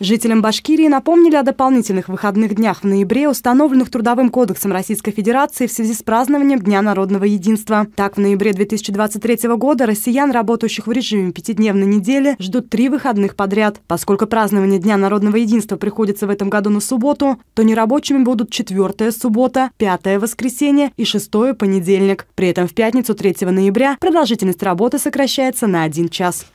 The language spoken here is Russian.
Жителям Башкирии напомнили о дополнительных выходных днях в ноябре, установленных Трудовым кодексом Российской Федерации в связи с празднованием Дня народного единства. Так, в ноябре 2023 года россиян, работающих в режиме пятидневной недели, ждут три выходных подряд. Поскольку празднование Дня народного единства приходится в этом году на субботу, то нерабочими будут четвертая суббота, пятое воскресенье и шестое понедельник. При этом в пятницу 3 ноября продолжительность работы сокращается на один час.